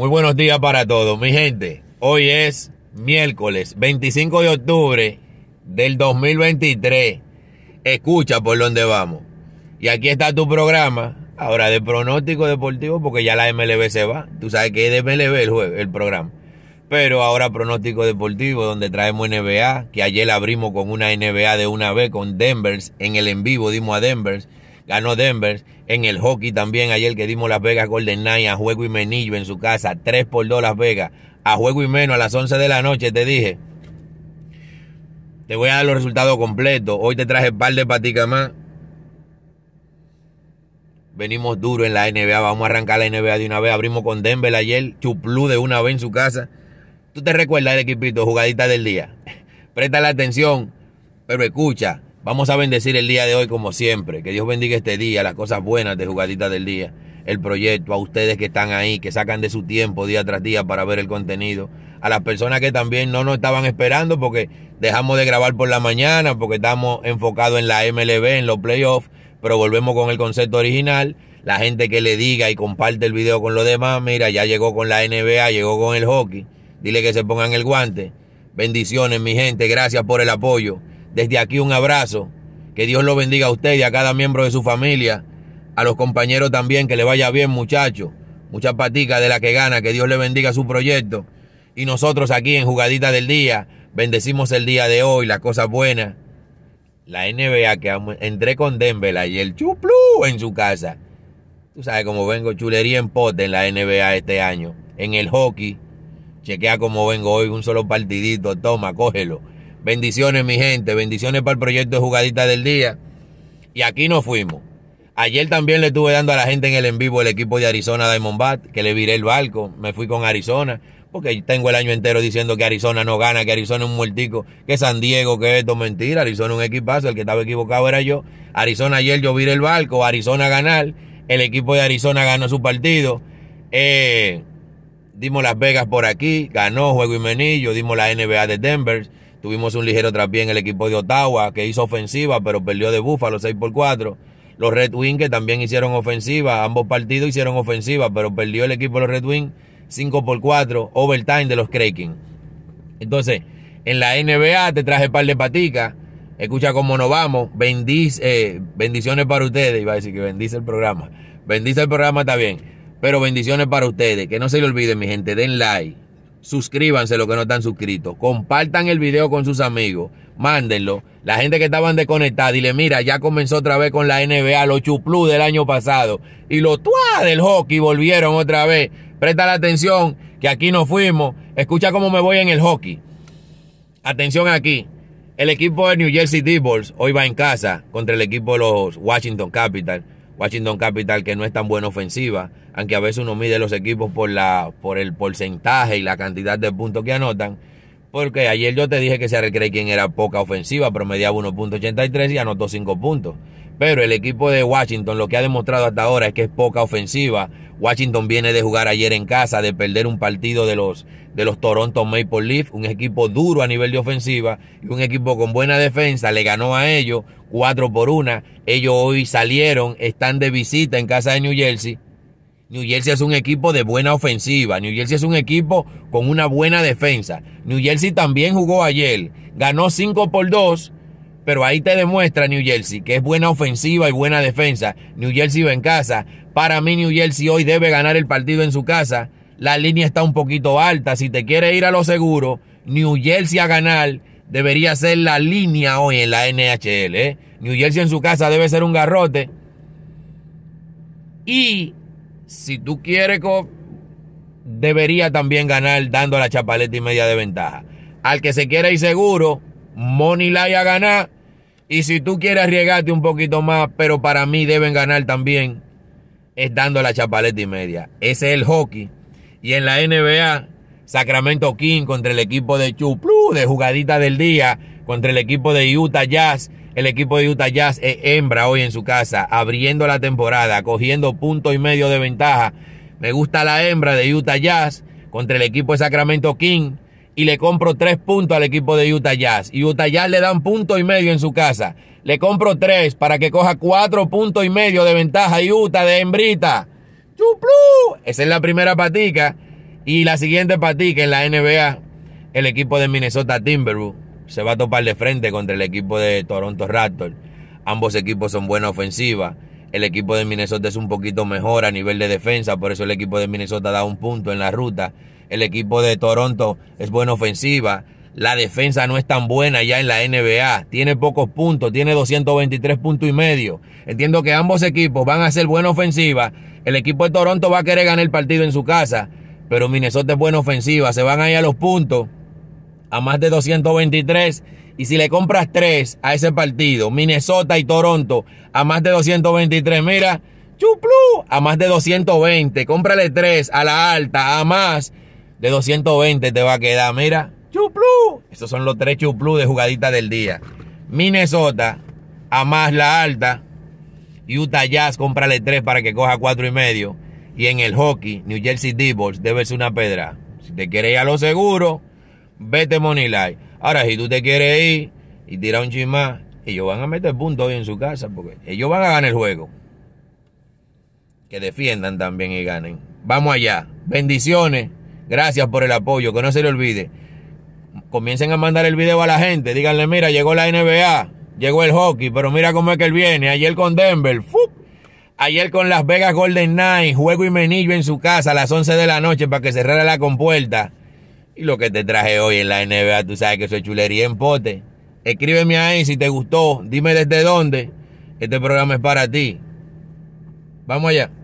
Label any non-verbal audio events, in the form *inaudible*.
Muy buenos días para todos, mi gente. Hoy es miércoles 25 de octubre del 2023. Escucha por dónde vamos. Y aquí está tu programa, ahora de pronóstico deportivo, porque ya la MLB se va. Tú sabes que es de MLB el, el programa. Pero ahora pronóstico deportivo, donde traemos NBA, que ayer abrimos con una NBA de una vez con Denvers. En el en vivo dimos a Denvers ganó Denver. En el hockey también, ayer que dimos Las Vegas Golden Knight a juego y menillo en su casa, 3 por 2 Las Vegas, a juego y menos a las 11 de la noche, te dije. Te voy a dar los resultados completos. Hoy te traje un par de paticas más. Venimos duro en la NBA. Vamos a arrancar la NBA de una vez. Abrimos con Denver ayer. Chuplú de una vez en su casa. Tú te recuerdas el equipito, jugadita del día. *laughs* Presta la atención, pero escucha. Vamos a bendecir el día de hoy como siempre. Que Dios bendiga este día, las cosas buenas de Jugadita del día, el proyecto, a ustedes que están ahí, que sacan de su tiempo día tras día para ver el contenido, a las personas que también no nos estaban esperando porque dejamos de grabar por la mañana, porque estamos enfocados en la MLB, en los playoffs, pero volvemos con el concepto original. La gente que le diga y comparte el video con los demás, mira, ya llegó con la NBA, llegó con el hockey. Dile que se pongan el guante. Bendiciones, mi gente. Gracias por el apoyo. Desde aquí un abrazo. Que Dios lo bendiga a usted y a cada miembro de su familia. A los compañeros también, que le vaya bien, muchachos. Muchas paticas de la que gana. Que Dios le bendiga su proyecto. Y nosotros aquí en Jugadita del Día, bendecimos el día de hoy, las cosas buenas. La NBA que entré con y el chuplu en su casa. Tú sabes cómo vengo, chulería en pote en la NBA este año. En el hockey, chequea cómo vengo hoy, un solo partidito, toma, cógelo. Bendiciones, mi gente. Bendiciones para el proyecto de jugadita del día. Y aquí nos fuimos. Ayer también le estuve dando a la gente en el en vivo el equipo de Arizona Diamondback, que le viré el barco. Me fui con Arizona, porque tengo el año entero diciendo que Arizona no gana, que Arizona es un muertico, que San Diego, que esto mentira. Arizona es un equipazo, el que estaba equivocado era yo. Arizona ayer yo viré el barco, Arizona ganar. El equipo de Arizona ganó su partido. Eh, dimos Las Vegas por aquí, ganó Juego y Menillo, dimos la NBA de Denver Tuvimos un ligero traspié en el equipo de Ottawa, que hizo ofensiva, pero perdió de Búfalo 6 por 4. Los Red Wings, que también hicieron ofensiva, ambos partidos hicieron ofensiva, pero perdió el equipo de los Red Wings 5 por 4, overtime de los Kraken. Entonces, en la NBA te traje par de paticas. Escucha cómo nos vamos. Eh, bendiciones para ustedes. Iba a decir que bendice el programa. Bendice el programa, está bien. Pero bendiciones para ustedes. Que no se le olviden, mi gente. Den like suscríbanse los que no están suscritos, compartan el video con sus amigos, mándenlo. La gente que estaban desconectada, dile, mira, ya comenzó otra vez con la NBA, los chuplú del año pasado y los Tua del hockey volvieron otra vez. Presta la atención que aquí nos fuimos. Escucha cómo me voy en el hockey. Atención aquí. El equipo de New Jersey Devils hoy va en casa contra el equipo de los Washington Capitals. Washington Capital que no es tan buena ofensiva, aunque a veces uno mide los equipos por, la, por el porcentaje y la cantidad de puntos que anotan. Porque ayer yo te dije que Seattle quien era poca ofensiva, promediaba 1.83 y anotó 5 puntos. Pero el equipo de Washington lo que ha demostrado hasta ahora es que es poca ofensiva, Washington viene de jugar ayer en casa, de perder un partido de los, de los Toronto Maple Leaf, un equipo duro a nivel de ofensiva y un equipo con buena defensa. Le ganó a ellos 4 por 1. Ellos hoy salieron, están de visita en casa de New Jersey. New Jersey es un equipo de buena ofensiva. New Jersey es un equipo con una buena defensa. New Jersey también jugó ayer. Ganó 5 por 2 pero ahí te demuestra New Jersey que es buena ofensiva y buena defensa. New Jersey va en casa. Para mí New Jersey hoy debe ganar el partido en su casa. La línea está un poquito alta. Si te quiere ir a lo seguro, New Jersey a ganar debería ser la línea hoy en la NHL. ¿eh? New Jersey en su casa debe ser un garrote. Y si tú quieres, debería también ganar dando la chapaleta y media de ventaja. Al que se quiere ir seguro, Money a ganar y si tú quieres arriesgarte un poquito más, pero para mí deben ganar también, es dando la chapaleta y media. Ese es el hockey. Y en la NBA, Sacramento King contra el equipo de Chuplu, de jugadita del día, contra el equipo de Utah Jazz. El equipo de Utah Jazz es hembra hoy en su casa, abriendo la temporada, cogiendo punto y medio de ventaja. Me gusta la hembra de Utah Jazz contra el equipo de Sacramento King y le compro tres puntos al equipo de Utah Jazz. Y Utah Jazz le dan punto y medio en su casa. Le compro tres para que coja cuatro puntos y medio de ventaja y Utah de hembrita. ¡Chuplu! Esa es la primera patica. Y la siguiente patica en la NBA, el equipo de Minnesota Timberwolves se va a topar de frente contra el equipo de Toronto Raptors. Ambos equipos son buena ofensiva. El equipo de Minnesota es un poquito mejor a nivel de defensa, por eso el equipo de Minnesota da un punto en la ruta. El equipo de Toronto es buena ofensiva. La defensa no es tan buena ya en la NBA. Tiene pocos puntos, tiene 223 puntos y medio. Entiendo que ambos equipos van a ser buena ofensiva. El equipo de Toronto va a querer ganar el partido en su casa, pero Minnesota es buena ofensiva. Se van a ir a los puntos, a más de 223 y si le compras tres a ese partido, Minnesota y Toronto, a más de 223, mira, chuplu, a más de 220. Cómprale tres a la alta, a más de 220 te va a quedar, mira, chuplu. Estos son los tres chuplu de jugadita del día. Minnesota, a más la alta. Utah Jazz, cómprale tres para que coja cuatro y medio. Y en el hockey, New Jersey Devils, debe ser una pedra. Si te quieres a lo seguro, vete Money Ahora, si tú te quieres ir y tirar un chismá, ellos van a meter puntos hoy en su casa porque ellos van a ganar el juego. Que defiendan también y ganen. Vamos allá. Bendiciones. Gracias por el apoyo. Que no se le olvide. Comiencen a mandar el video a la gente. Díganle, mira, llegó la NBA. Llegó el hockey. Pero mira cómo es que él viene. Ayer con Denver. Ayer con Las Vegas Golden Knights. Juego y menillo en su casa a las 11 de la noche para que cerrara la compuerta. Y lo que te traje hoy en la NBA, tú sabes que soy chulería en pote. Escríbeme ahí si te gustó, dime desde dónde. Este programa es para ti. Vamos allá.